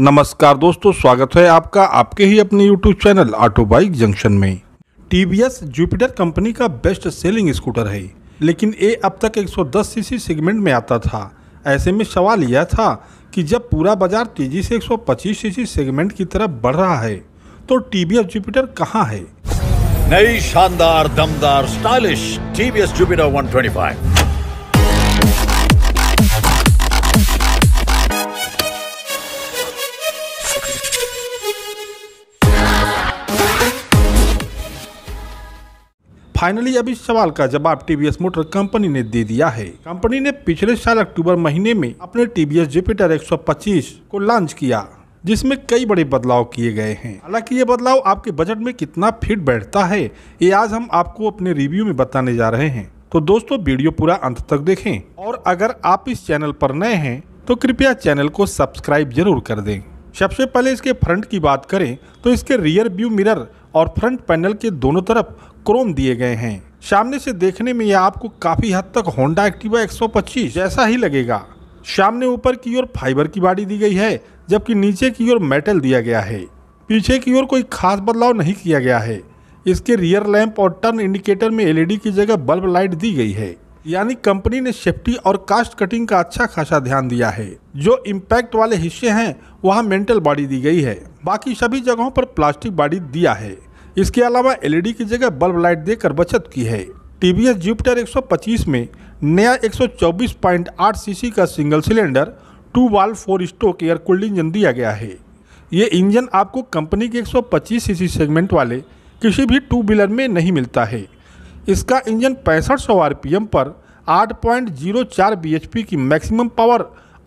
नमस्कार दोस्तों स्वागत है आपका आपके ही अपने YouTube channel auto bike junction में TBS एस जुपिटर कंपनी का बेस्ट सेलिंग स्कूटर है लेकिन ये अब तक 110 सीसी सेगमेंट में आता था ऐसे में सवाल यह था कि जब पूरा बाजार तेजी से 125 सीसी सेगमेंट की तरफ बढ़ रहा है तो TBS एस जुपिटर कहाँ है नई शानदार दमदार stylish T S Jupiter 125 finally अब इस सवाल का जवाब टीवीएस मोटर कंपनी ने दे दिया है कंपनी ने पिछले साल अक्टूबर महीने में अपने टीवीएस जुपिटर 125 को लॉन्च किया जिसमें कई बड़े बदलाव किए गए हैं हालांकि ये बदलाव आपके बजट में कितना फिट बैठता है ये आज हम आपको अपने रिव्यू में बताने जा रहे हैं तो दोस्तों वीडियो पूरा अंत तक देखें और अगर आप इस चैनल पर नए हैं तो कृपया चैनल को सब्सक्राइब जरूर कर दें सबसे पहले इसके फ्रंट की बात करें तो इसके रियर व्यू मिरर और फ्रंट पैनल के दोनों तरफ क्रोम दिए गए हैं सामने से देखने में यह आपको काफी हद तक होंडा एक्टिवा 125 जैसा ही लगेगा सामने ऊपर की ओर फाइबर की बाड़ी दी गई है जबकि नीचे की ओर मेटल दिया गया है पीछे की ओर कोई खास बदलाव नहीं किया गया है इसके रियर लैंप और टर्न इंडिकेटर में एलईडी की जगह बल्ब लाइट दी गई है यानी कंपनी ने सेफ्टी और कास्ट कटिंग का अच्छा खासा ध्यान दिया है जो इम्पैक्ट वाले हिस्से हैं वहाँ मेंटल बॉडी दी गई है बाकी सभी जगहों पर प्लास्टिक बॉडी दिया है इसके अलावा एलईडी की जगह बल्ब लाइट देकर बचत की है टी वी एस जुपिटर 125 में नया 124.8 सीसी का single cylinder two valve four stroke air cooled engine दिया गया है ये इंजन आपको कंपनी के 125 सीसी सेगमेंट वाले किसी भी टू व्हीलर में नहीं मिलता है इसका इंजन पैंसठ सौ पर 8.04 पी की मैक्सिमम पावर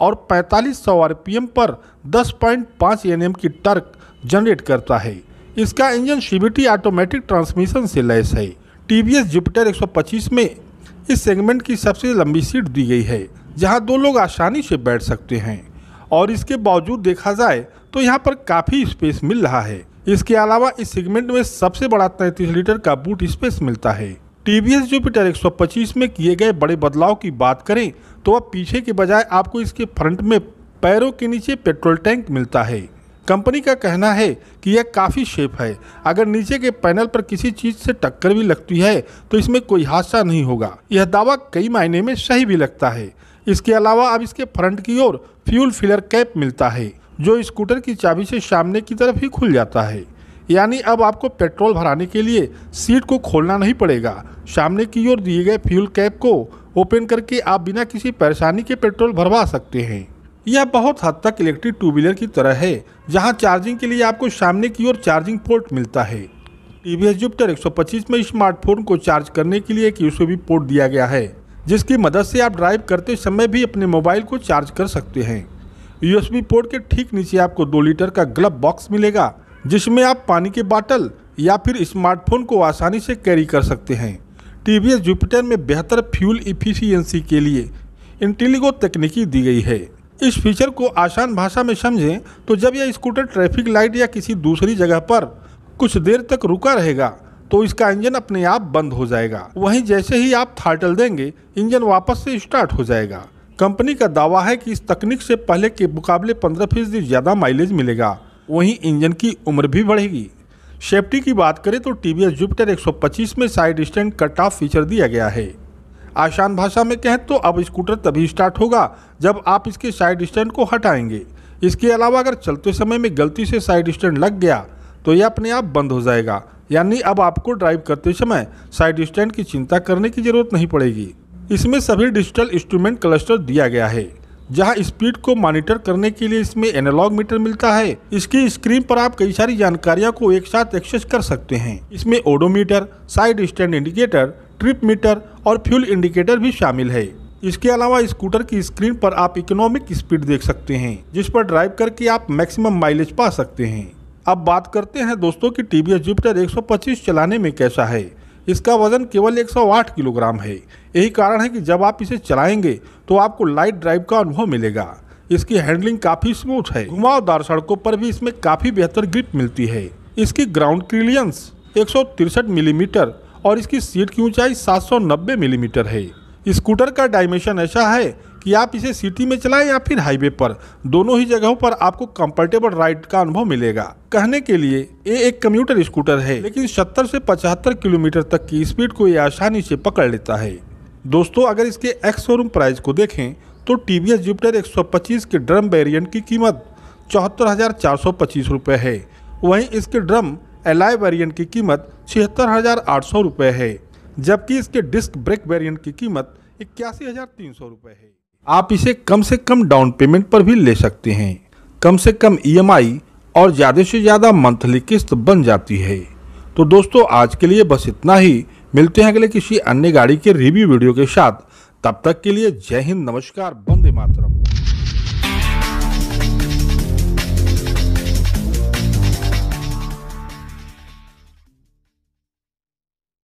और पी एम पर 10.5 एम की टर्क जनरेट करता है इसका इंजन सीबीटी ऑटोमेटिक ट्रांसमिशन से लैस है टीवीएस जुपिटर 125 में इस सेगमेंट की सबसे लंबी सीट दी गई है जहां दो लोग आसानी से बैठ सकते हैं और इसके बावजूद देखा जाए तो यहाँ पर काफ़ी स्पेस मिल रहा है इसके अलावा इस सेगमेंट में सबसे बड़ा तैंतीस लीटर का बूट स्पेस मिलता है टीवीएस जुपिटर 125 में किए गए बड़े बदलाव की बात करें तो अब पीछे के बजाय आपको इसके फ्रंट में पैरों के नीचे पेट्रोल टैंक मिलता है कंपनी का कहना है कि यह काफ़ी सेफ है अगर नीचे के पैनल पर किसी चीज़ से टक्कर भी लगती है तो इसमें कोई हादसा नहीं होगा यह दावा कई मायने में सही भी लगता है इसके अलावा अब इसके फ्रंट की ओर फ्यूल फिलर कैप मिलता है जो स्कूटर की चाबी से सामने की तरफ ही खुल जाता है यानी अब आपको पेट्रोल भराने के लिए सीट को खोलना नहीं पड़ेगा सामने की ओर दिए गए फ्यूल कैप को ओपन करके आप बिना किसी परेशानी के पेट्रोल भरवा सकते हैं यह बहुत हद तक इलेक्ट्रिक टू व्हीलर की तरह है जहां चार्जिंग के लिए आपको सामने की ओर चार्जिंग पोर्ट मिलता है टी वी एस जुपिटर एक में स्मार्टफोन को चार्ज करने के लिए एक यूसीबी पोर्ट दिया गया है जिसकी मदद से आप ड्राइव करते समय भी अपने मोबाइल को चार्ज कर सकते हैं यूएसबी पोर्ट के ठीक नीचे आपको दो लीटर का ग्लब बॉक्स मिलेगा जिसमें आप पानी के बाटल या फिर स्मार्टफोन को आसानी से कैरी कर सकते हैं टी वी एस जुपिटर में बेहतर फ्यूल इफिशियंसी के लिए इंटेलिगो तकनीकी दी गई है इस फीचर को आसान भाषा में समझें तो जब यह स्कूटर ट्रैफिक लाइट या किसी दूसरी जगह पर कुछ देर तक रुका रहेगा तो इसका इंजन अपने आप बंद हो जाएगा वहीं जैसे ही आप थार्टल देंगे इंजन वापस से स्टार्ट हो जाएगा कंपनी का दावा है कि इस तकनीक से पहले के मुकाबले पंद्रह फीसदी ज़्यादा माइलेज मिलेगा वहीं इंजन की उम्र भी बढ़ेगी सेफ्टी की बात करें तो टी वी जुपिटर 125 में side stand cut off feature दिया गया है आसान भाषा में कहें तो अब स्कूटर तभी स्टार्ट होगा जब आप इसके साइड स्टैंड को हटाएंगे इसके अलावा अगर चलते समय में गलती से साइड स्टैंड लग गया तो यह अपने आप बंद हो जाएगा यानी अब आपको ड्राइव करते समय साइड स्टैंड की चिंता करने की जरूरत नहीं पड़ेगी इसमें सभी डिजिटल इंस्ट्रूमेंट क्लस्टर दिया गया है जहां स्पीड को मॉनिटर करने के लिए इसमें एनालॉग मीटर मिलता है इसकी स्क्रीन पर आप कई सारी जानकारियां को एक साथ एक्सेस कर सकते हैं इसमें odometer side stand indicator trip meter और फ्यूल इंडिकेटर भी शामिल है इसके अलावा स्कूटर की स्क्रीन पर आप इकोनॉमिक स्पीड देख सकते हैं जिस पर ड्राइव करके आप मैक्सिमम माइलेज पा सकते हैं अब बात करते हैं दोस्तों की टी वी एस जुपिटर 125 चलाने में कैसा है इसका वजन केवल 108 किलोग्राम है यही कारण है कि जब आप इसे चलाएंगे तो आपको लाइट ड्राइव का अनुभव मिलेगा इसकी हैंडलिंग काफ़ी स्मूथ है घुमावदार सड़कों पर भी इसमें काफ़ी बेहतर ग्रिप मिलती है इसकी ग्राउंड क्रिलियंस एक मिलीमीटर mm और इसकी सीट की ऊंचाई 790 मिलीमीटर mm है स्कूटर का डायमेंशन ऐसा है कि आप इसे सिटी में चलाएं या फिर हाईवे पर दोनों ही जगहों पर आपको कंफर्टेबल राइड का अनुभव मिलेगा कहने के लिए ये एक कम्यूटर स्कूटर है लेकिन 70 से 75 किलोमीटर तक की स्पीड को ये आसानी से पकड़ लेता है दोस्तों अगर इसके एक्स शोरूम प्राइस को देखें तो टी वी जुपिटर पच्चीस के ड्रम वेरियंट की कीमत चौहत्तर हज़ार है वहीं इसके ड्रम एल आई वेरियंट की कीमत छिहत्तर हज़ार आठ सौ है जबकि इसके डिस्क ब्रेक वेरिएंट की कीमत इक्यासी हज़ार तीन सौ रुपये है आप इसे कम से कम डाउन पेमेंट पर भी ले सकते हैं कम से कम ईएमआई और ज़्यादा से ज़्यादा मंथली किस्त बन जाती है तो दोस्तों आज के लिए बस इतना ही मिलते हैं अगले किसी अन्य गाड़ी के रिव्यू वीडियो के साथ तब तक के लिए जय हिंद नमस्कार बंदे मातरम